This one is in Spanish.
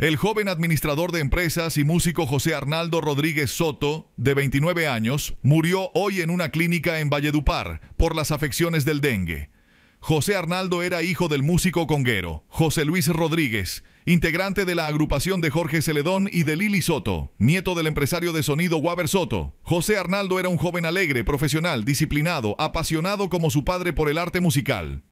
El joven administrador de empresas y músico José Arnaldo Rodríguez Soto, de 29 años, murió hoy en una clínica en Valledupar por las afecciones del dengue. José Arnaldo era hijo del músico conguero, José Luis Rodríguez, integrante de la agrupación de Jorge Celedón y de Lili Soto, nieto del empresario de sonido Waber Soto. José Arnaldo era un joven alegre, profesional, disciplinado, apasionado como su padre por el arte musical.